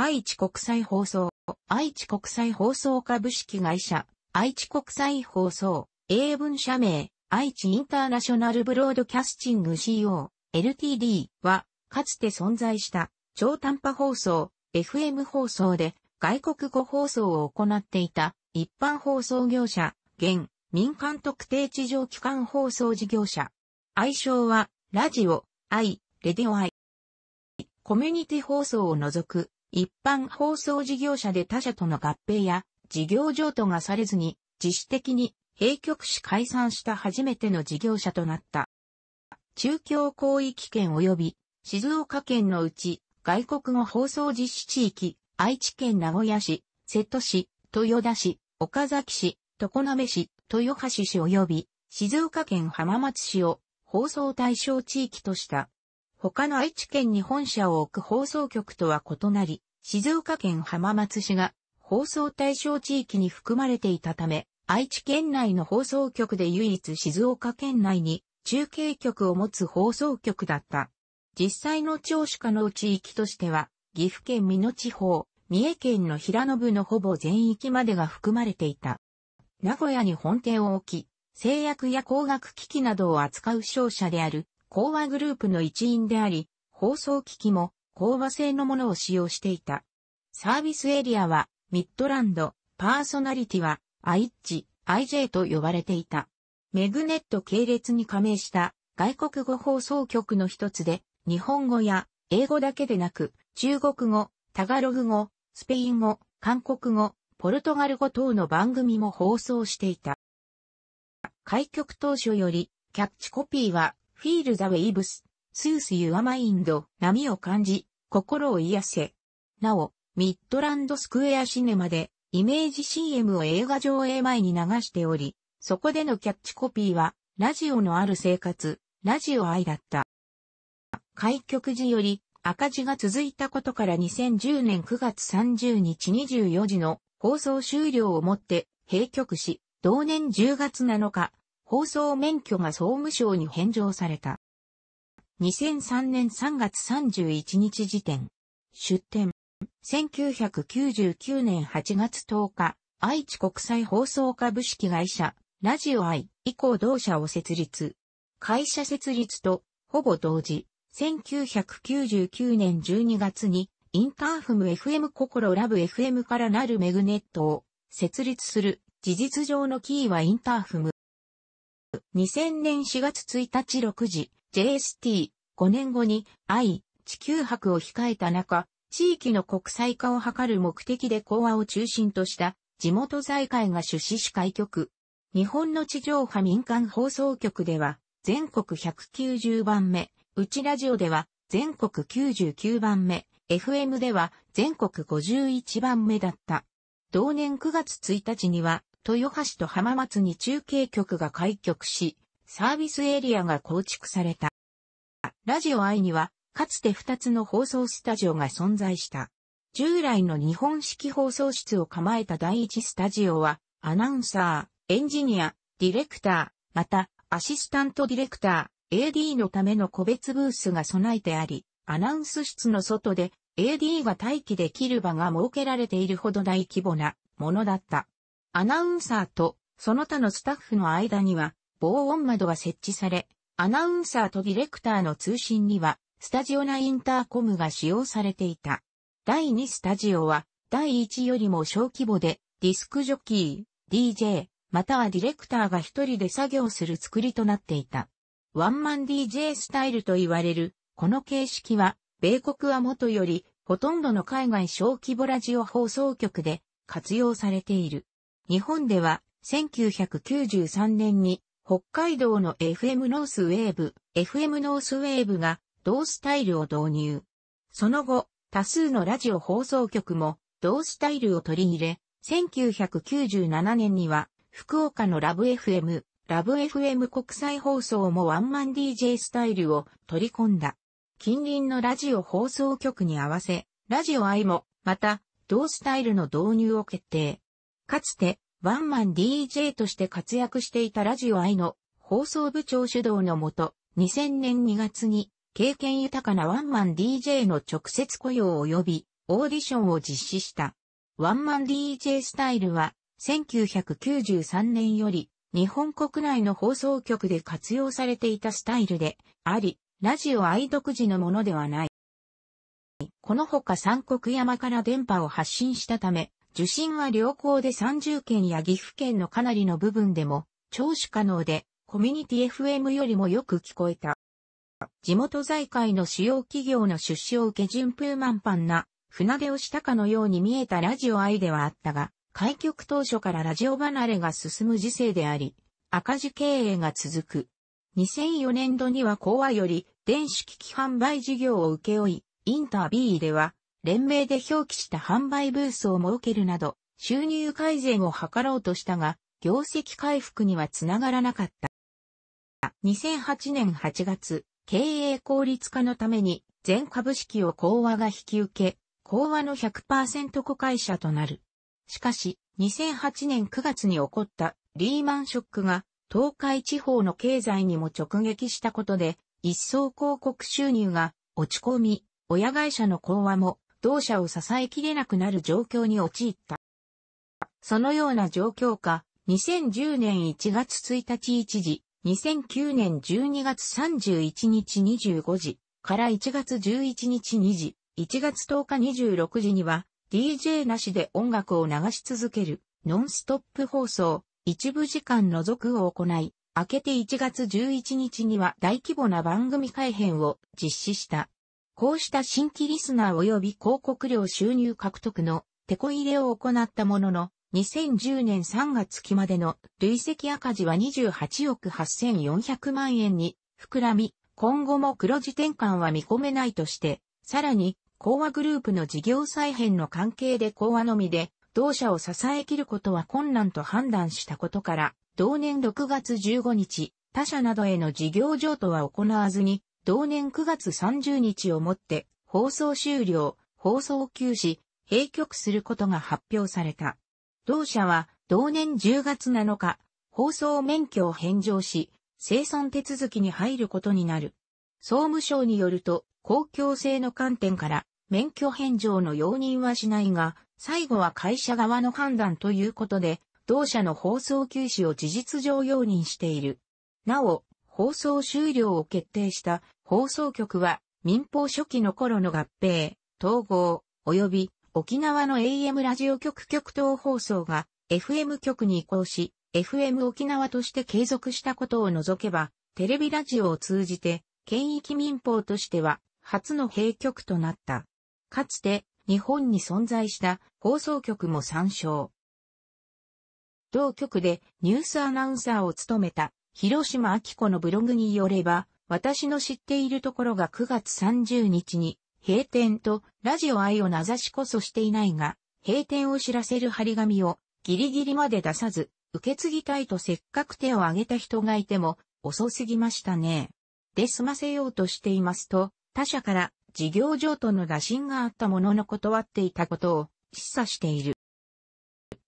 愛知国際放送、愛知国際放送株式会社、愛知国際放送、英文社名、愛知インターナショナルブロードキャスティング CO、LTD は、かつて存在した超短波放送、FM 放送で外国語放送を行っていた一般放送業者、現民間特定地上機関放送事業者。愛称は、ラジオ、アイ、レディオアイ。コミュニティ放送を除く一般放送事業者で他社との合併や事業譲渡がされずに自主的に閉局し解散した初めての事業者となった。中京広域圏及び静岡県のうち外国語放送実施地域、愛知県名古屋市、瀬戸市、豊田市、岡崎市、常滑市、豊橋市及び静岡県浜松市を放送対象地域とした。他の愛知県に本社を置く放送局とは異なり、静岡県浜松市が放送対象地域に含まれていたため、愛知県内の放送局で唯一静岡県内に中継局を持つ放送局だった。実際の聴取可能地域としては、岐阜県美濃地方、三重県の平野部のほぼ全域までが含まれていた。名古屋に本店を置き、製薬や工学機器などを扱う商社である講和グループの一員であり、放送機器も講和製のものを使用していた。サービスエリアはミッドランド、パーソナリティは IH、IJ と呼ばれていた。メグネット系列に加盟した外国語放送局の一つで、日本語や英語だけでなく、中国語、タガログ語、スペイン語、韓国語、ポルトガル語等の番組も放送していた。開局当初より、キャッチコピーは、フィールザウェイブス、スースユアマインド、波を感じ、心を癒せ。なお、ミッドランドスクエアシネマで、イメージ CM を映画上映前に流しており、そこでのキャッチコピーは、ラジオのある生活、ラジオ愛だった。開局時より赤字が続いたことから2010年9月30日24時の放送終了をもって閉局し、同年10月7日、放送免許が総務省に返上された。2003年3月31日時点。出展。1999年8月10日、愛知国際放送株式会社、ラジオ愛以降同社を設立。会社設立と、ほぼ同時、1999年12月に、インターフム FM 心ラブ FM からなるメグネットを設立する。事実上のキーはインターフム。2000年4月1日6時、JST、5年後に I、地球博を控えた中、地域の国際化を図る目的で講話を中心とした地元財界が出資し開局。日本の地上波民間放送局では全国190番目、うちラジオでは全国99番目、FM では全国51番目だった。同年9月1日には豊橋と浜松に中継局が開局し、サービスエリアが構築された。ラジオ愛には、かつて2つの放送スタジオが存在した。従来の日本式放送室を構えた第一スタジオは、アナウンサー、エンジニア、ディレクター、また、アシスタントディレクター、AD のための個別ブースが備えてあり、アナウンス室の外で AD が待機できる場が設けられているほど大規模なものだった。アナウンサーとその他のスタッフの間には防音窓が設置され、アナウンサーとディレクターの通信にはスタジオ内インターコムが使用されていた。第2スタジオは第1よりも小規模でディスクジョッキー、DJ、またはディレクターが一人で作業する作りとなっていた。ワンマン DJ スタイルと言われる、この形式は、米国はもとより、ほとんどの海外小規模ラジオ放送局で活用されている。日本では1993年に北海道の FM ノースウェーブ、FM ノースウェーブが同スタイルを導入。その後、多数のラジオ放送局も同スタイルを取り入れ、1997年には福岡のラブ FM、ラブ FM 国際放送もワンマン DJ スタイルを取り込んだ。近隣のラジオ放送局に合わせ、ラジオ愛も、また、同スタイルの導入を決定。かつて、ワンマン DJ として活躍していたラジオ愛の放送部長主導のもと、2000年2月に、経験豊かなワンマン DJ の直接雇用及び、オーディションを実施した。ワンマン DJ スタイルは、1993年より、日本国内の放送局で活用されていたスタイルであり、ラジオ愛独自のものではない。このほか三国山から電波を発信したため、受信は良好で30県や岐阜県のかなりの部分でも聴取可能で、コミュニティ FM よりもよく聞こえた。地元財界の主要企業の出資を受け順風満帆な船出をしたかのように見えたラジオ愛ではあったが、開局当初からラジオ離れが進む時勢であり、赤字経営が続く。2004年度には講和より電子機器販売事業を請け負い、インタービーでは連名で表記した販売ブースを設けるなど、収入改善を図ろうとしたが、業績回復にはつながらなかった。2008年8月、経営効率化のために全株式を講和が引き受け、講和の100%子会社となる。しかし、2008年9月に起こったリーマンショックが東海地方の経済にも直撃したことで、一層広告収入が落ち込み、親会社の講和も同社を支えきれなくなる状況に陥った。そのような状況下、2010年1月1日1時、2009年12月31日25時から1月11日2時、1月10日26時には DJ なしで音楽を流し続けるノンストップ放送、一部時間除くを行い、明けて1月11日には大規模な番組改編を実施した。こうした新規リスナー及び広告料収入獲得の手こ入れを行ったものの、2010年3月期までの累積赤字は28億8400万円に膨らみ、今後も黒字転換は見込めないとして、さらに、講和グループの事業再編の関係で講和のみで、同社を支えきることは困難と判断したことから、同年6月15日、他社などへの事業譲渡は行わずに、同年9月30日をもって放送終了、放送休止、閉局することが発表された。同社は同年10月7日、放送免許を返上し、生存手続きに入ることになる。総務省によると、公共性の観点から、免許返上の容認はしないが、最後は会社側の判断ということで、同社の放送休止を事実上容認している。なお、放送終了を決定した放送局は民放初期の頃の合併、統合、及び沖縄の AM ラジオ局局等放送が FM 局に移行し、FM 沖縄として継続したことを除けば、テレビラジオを通じて、県域民放としては、初の閉局となった。かつて、日本に存在した放送局も参照。同局でニュースアナウンサーを務めた、広島明子のブログによれば、私の知っているところが9月30日に、閉店とラジオ愛を名指しこそしていないが、閉店を知らせる張り紙をギリギリまで出さず、受け継ぎたいとせっかく手を挙げた人がいても、遅すぎましたね。で済ませようとしていますと、他社から事業上との打診があったものの断っていたことを示唆している。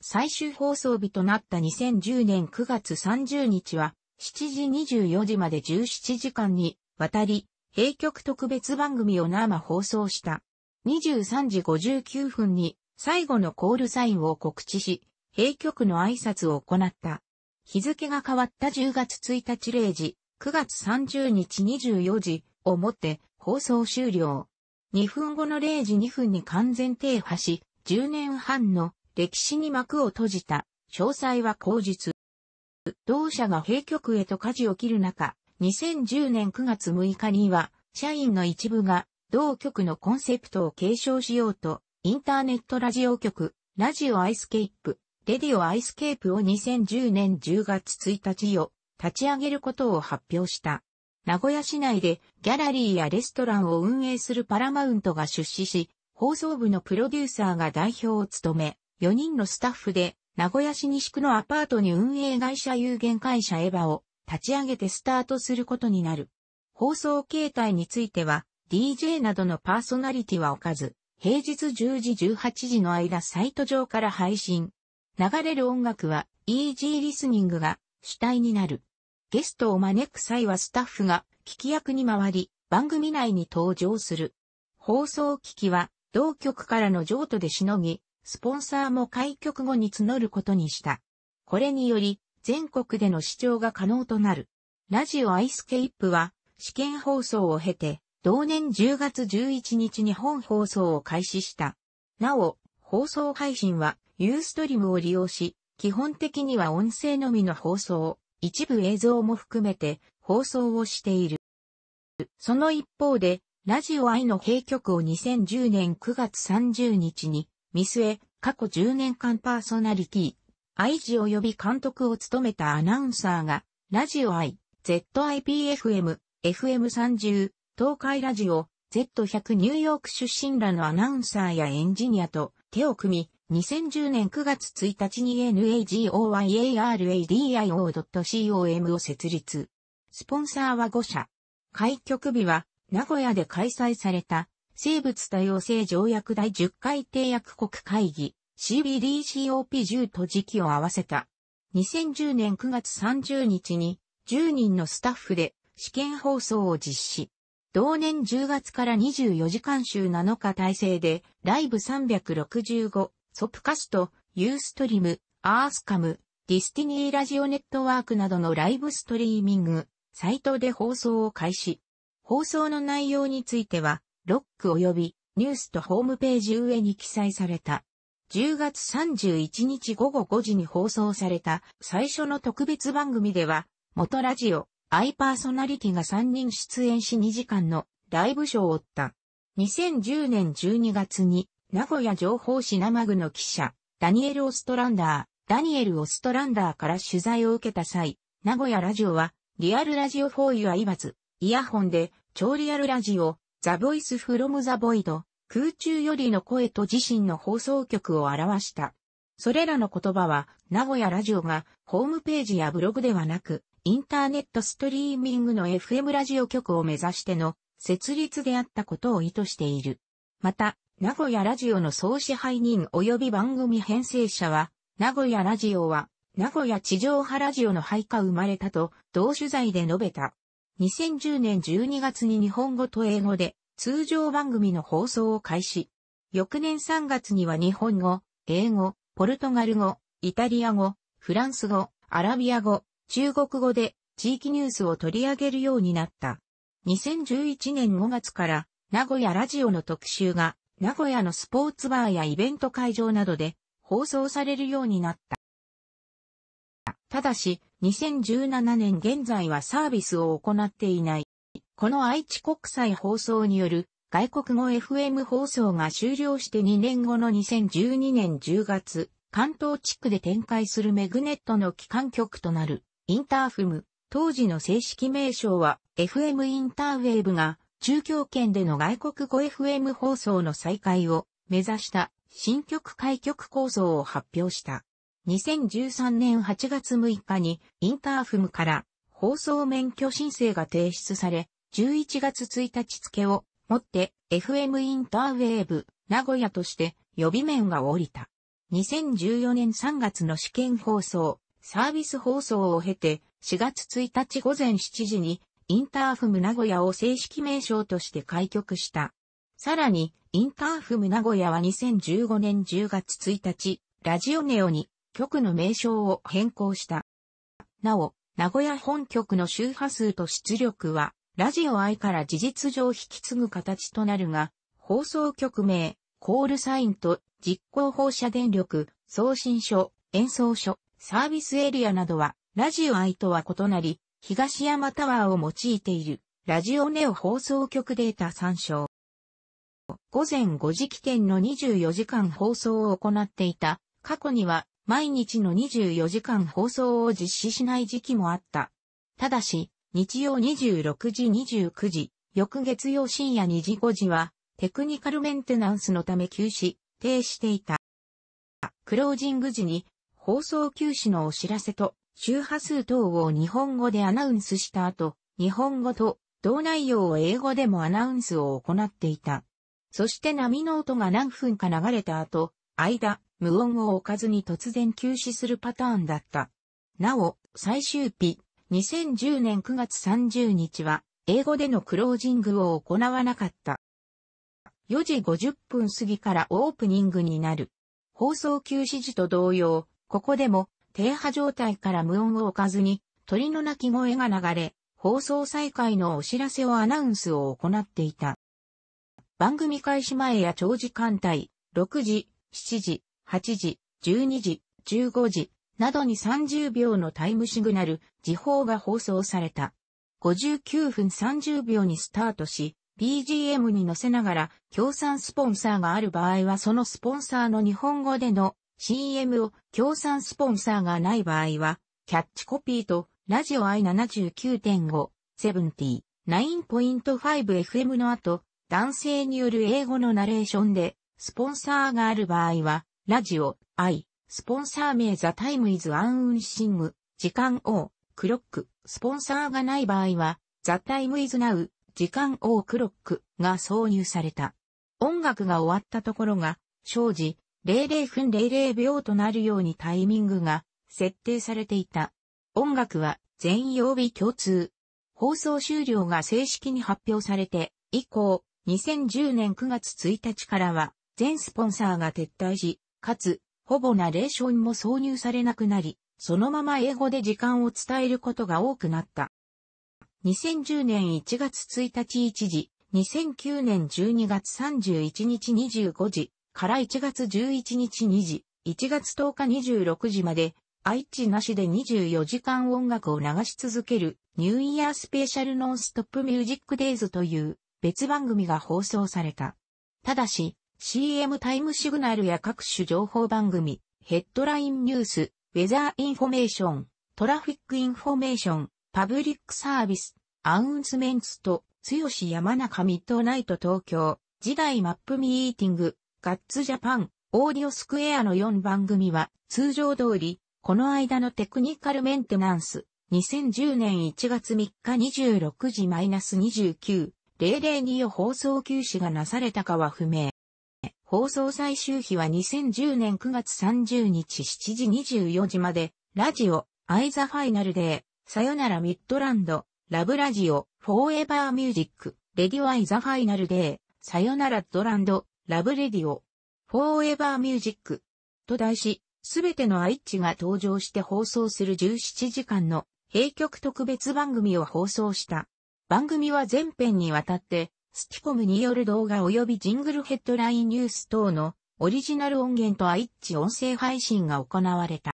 最終放送日となった2010年9月30日は、7時24時まで17時間にわたり、閉局特別番組を生放送した。23時59分に最後のコールサインを告知し、閉局の挨拶を行った。日付が変わった10月1日0時、9月30日24時をもって放送終了。2分後の0時2分に完全停波し、10年半の歴史に幕を閉じた。詳細は後日。同社が閉局へと舵を切る中、2010年9月6日には、社員の一部が、同局のコンセプトを継承しようと、インターネットラジオ局、ラジオアイスケープ、レディオアイスケープを2010年10月1日よ、立ち上げることを発表した。名古屋市内でギャラリーやレストランを運営するパラマウントが出資し、放送部のプロデューサーが代表を務め、4人のスタッフで名古屋市西区のアパートに運営会社有限会社エヴァを立ち上げてスタートすることになる。放送形態については、DJ などのパーソナリティは置かず、平日10時18時の間サイト上から配信。流れる音楽は Easy リスニングが主体になる。ゲストを招く際はスタッフが聞き役に回り、番組内に登場する。放送機器は同局からの譲渡でしのぎ、スポンサーも開局後に募ることにした。これにより、全国での視聴が可能となる。ラジオアイスケイプは、試験放送を経て、同年10月11日に本放送を開始した。なお、放送配信は、ユーストリムを利用し、基本的には音声のみの放送、一部映像も含めて放送をしている。その一方で、ラジオ愛の閉局を2010年9月30日に見据え、過去10年間パーソナリティ、愛知及び監督を務めたアナウンサーが、ラジオ I、ZIPFM、FM30、東海ラジオ、Z100 ニューヨーク出身らのアナウンサーやエンジニアと手を組み、2010年9月1日に NAGOYARADIO.com を設立。スポンサーは5社。開局日は、名古屋で開催された、生物多様性条約第10回締約国会議 CBDCOP10 と時期を合わせた。2010年9月30日に10人のスタッフで試験放送を実施。同年10月から24時間週7日体制でライブ365、ソプカスト、ユーストリム、アースカム、ディスティニーラジオネットワークなどのライブストリーミング、サイトで放送を開始。放送の内容については、ロック及びニュースとホームページ上に記載された。10月31日午後5時に放送された最初の特別番組では、元ラジオ、アイパーソナリティが3人出演し2時間のライブショーを追った。2010年12月に、名古屋情報誌生具の記者、ダニエル・オストランダー、ダニエル・オストランダーから取材を受けた際、名古屋ラジオは、リアルラジオ4ユアイバズ、イヤホンで、超リアルラジオ、ザ・ボイス・フロム・ザ・ボイド、空中よりの声と自身の放送局を表した。それらの言葉は、名古屋ラジオがホームページやブログではなく、インターネットストリーミングの FM ラジオ局を目指しての設立であったことを意図している。また、名古屋ラジオの総支配人及び番組編成者は、名古屋ラジオは、名古屋地上波ラジオの配下生まれたと、同取材で述べた。2010年12月に日本語と英語で通常番組の放送を開始。翌年3月には日本語、英語、ポルトガル語、イタリア語、フランス語、アラビア語、中国語で地域ニュースを取り上げるようになった。2011年5月から名古屋ラジオの特集が名古屋のスポーツバーやイベント会場などで放送されるようになった。ただし、2017年現在はサービスを行っていない。この愛知国際放送による外国語 FM 放送が終了して2年後の2012年10月、関東地区で展開するメグネットの機関局となるインターフム。当時の正式名称は FM インターウェーブが中京圏での外国語 FM 放送の再開を目指した新曲開局構想を発表した。2013年8月6日にインターフムから放送免許申請が提出され、11月1日付をもって FM インターウェーブ名古屋として予備面が降りた。2014年3月の試験放送、サービス放送を経て4月1日午前7時にインターフム名古屋を正式名称として開局した。さらに、インターフム名古屋は2015年10月1日、ラジオネオに局の名称を変更した。なお、名古屋本局の周波数と出力は、ラジオ I から事実上引き継ぐ形となるが、放送局名、コールサインと実行放射電力、送信所、演奏所、サービスエリアなどは、ラジオ I とは異なり、東山タワーを用いている、ラジオネオ放送局データ参照。午前5時起点の24時間放送を行っていた、過去には毎日の24時間放送を実施しない時期もあった。ただし、日曜26時29時、翌月曜深夜2時5時は、テクニカルメンテナンスのため休止、停止していた。クロージング時に、放送休止のお知らせと、周波数等を日本語でアナウンスした後、日本語と同内容を英語でもアナウンスを行っていた。そして波の音が何分か流れた後、間、無音を置かずに突然休止するパターンだった。なお、最終日、2010年9月30日は、英語でのクロージングを行わなかった。4時50分過ぎからオープニングになる。放送休止時と同様、ここでも、停波状態から無音を置かずに、鳥の鳴き声が流れ、放送再開のお知らせをアナウンスを行っていた。番組開始前や長時間帯、6時、7時、8時、12時、15時などに30秒のタイムシグナル、時報が放送された。59分30秒にスタートし、BGM に乗せながら、協賛スポンサーがある場合はそのスポンサーの日本語での CM を、協賛スポンサーがない場合は、キャッチコピーと、ラジオ I79.5、セブンティ9.5 FM の後、男性による英語のナレーションで、スポンサーがある場合は、ラジオ、アイ、スポンサー名ザタイムイズアンウンシング、時間ー、クロック、スポンサーがない場合は、ザタイムイズナウ、時間ー、クロックが挿入された。音楽が終わったところが、生時、00分00秒となるようにタイミングが設定されていた。音楽は全曜日共通。放送終了が正式に発表されて、以降、2010年9月1日からは、全スポンサーが撤退し、かつ、ほぼナレーションも挿入されなくなり、そのまま英語で時間を伝えることが多くなった。2010年1月1日1時、2009年12月31日25時から1月11日2時、1月10日26時まで、愛知なしで24時間音楽を流し続ける、ニューイヤースペシャルノンストップミュージックデイズという別番組が放送された。ただし、CM タイムシグナルや各種情報番組、ヘッドラインニュース、ウェザーインフォメーション、トラフィックインフォメーション、パブリックサービス、アウンスメンツと、強し山中ミッドナイト東京、時代マップミーティング、ガッツジャパン、オーディオスクエアの4番組は、通常通り、この間のテクニカルメンテナンス、2010年1月3日26時 -29、00によ放送休止がなされたかは不明。放送最終日は2010年9月30日7時24時まで、ラジオ、アイザファイナルデー、さよならミッドランド、ラブラジオ、フォーエバーミュージック、レディオアイザファイナルデー、さよならドランド、ラブレディオ、フォーエバーミュージック、と題し、すべてのアイッチが登場して放送する17時間の、閉局特別番組を放送した。番組は全編にわたって、スティコムによる動画及びジングルヘッドラインニュース等のオリジナル音源とアイッチ音声配信が行われた。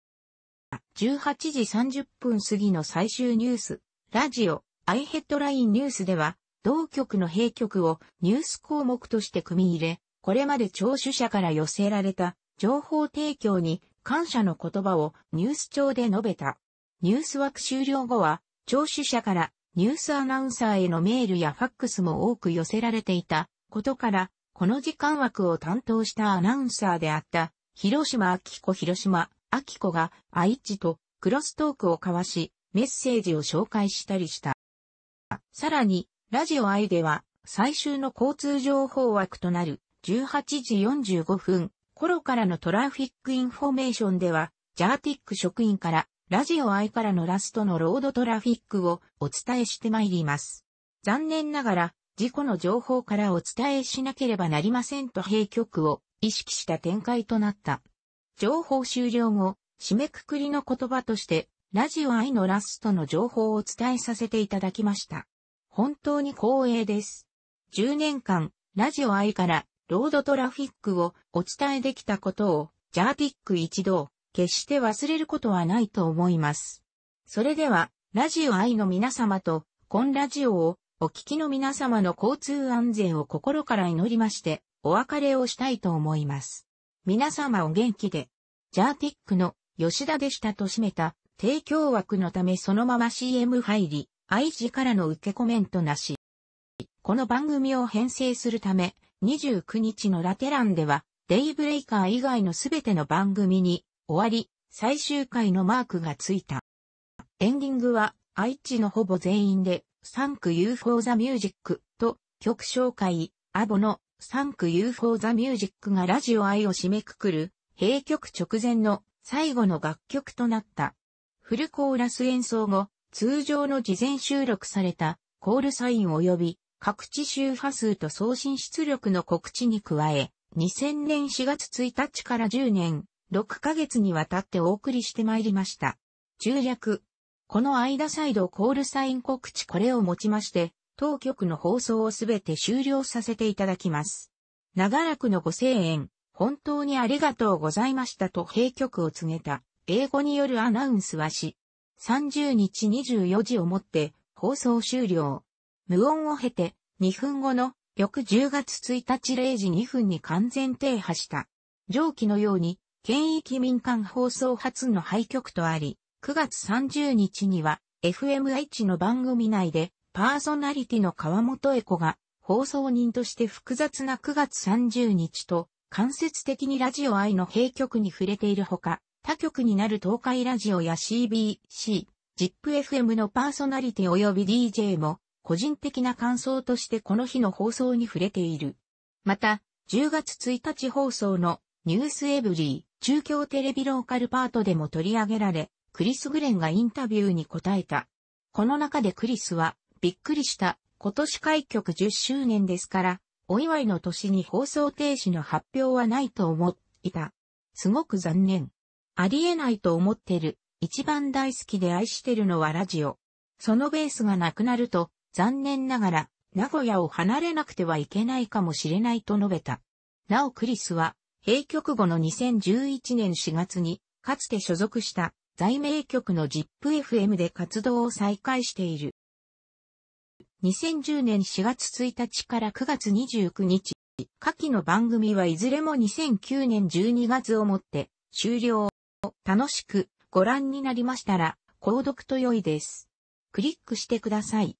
18時30分過ぎの最終ニュース、ラジオ、アイヘッドラインニュースでは、同局の閉局をニュース項目として組み入れ、これまで聴取者から寄せられた情報提供に感謝の言葉をニュース上で述べた。ニュース枠終了後は、聴取者からニュースアナウンサーへのメールやファックスも多く寄せられていたことから、この時間枠を担当したアナウンサーであった、広島明子広島明子が愛知とクロストークを交わし、メッセージを紹介したりした。さらに、ラジオ愛では、最終の交通情報枠となる18時45分頃からのトラフィックインフォメーションでは、ジャーティック職員からラジオ愛からのラストのロードトラフィックをお伝えしてまいります。残念ながら、事故の情報からお伝えしなければなりませんと閉局を意識した展開となった。情報終了後、締めくくりの言葉として、ラジオ愛のラストの情報をお伝えさせていただきました。本当に光栄です。10年間、ラジオ愛からロードトラフィックをお伝えできたことを、ジャーティック一同、決して忘れることはないと思います。それでは、ラジオ愛の皆様と、コンラジオを、お聞きの皆様の交通安全を心から祈りまして、お別れをしたいと思います。皆様お元気で、ジャーティックの吉田でしたと締めた、提供枠のためそのまま CM 入り、愛知からの受けコメントなし。この番組を編成するため、29日のラテランでは、デイブレイカー以外のすべての番組に、終わり、最終回のマークがついた。エンディングは、愛知のほぼ全員で、サンク u f o ザ the Music と、曲紹介、アボの、サンク u f o ザ the Music がラジオ愛を締めくくる、閉曲直前の最後の楽曲となった。フルコーラス演奏後、通常の事前収録されたコールサイン及び各地周波数と送信出力の告知に加え、2000年4月1日から10年6ヶ月にわたってお送りしてまいりました。中略。この間イドコールサイン告知これをもちまして、当局の放送をすべて終了させていただきます。長らくのご声援、本当にありがとうございましたと閉局を告げた、英語によるアナウンスはし、30日24時をもって放送終了。無音を経て、2分後の翌10月1日0時2分に完全停波した。上記のように、県域民間放送初の廃局とあり、9月30日には FMH の番組内でパーソナリティの川本恵子が放送人として複雑な9月30日と間接的にラジオ愛の閉局に触れているほか、他局になる東海ラジオや CBC、ZIPFM のパーソナリティ及び DJ も個人的な感想としてこの日の放送に触れている。また、10月1日放送のニュースエブリー、中京テレビローカルパートでも取り上げられ、クリス・グレンがインタビューに答えた。この中でクリスは、びっくりした、今年開局10周年ですから、お祝いの年に放送停止の発表はないと思いた。すごく残念。ありえないと思ってる。一番大好きで愛してるのはラジオ。そのベースがなくなると、残念ながら、名古屋を離れなくてはいけないかもしれないと述べた。なおクリスは、A 局後の2011年4月に、かつて所属した在名局の ZIPFM で活動を再開している。2010年4月1日から9月29日、下記の番組はいずれも2009年12月をもって終了。楽しくご覧になりましたら、購読と良いです。クリックしてください。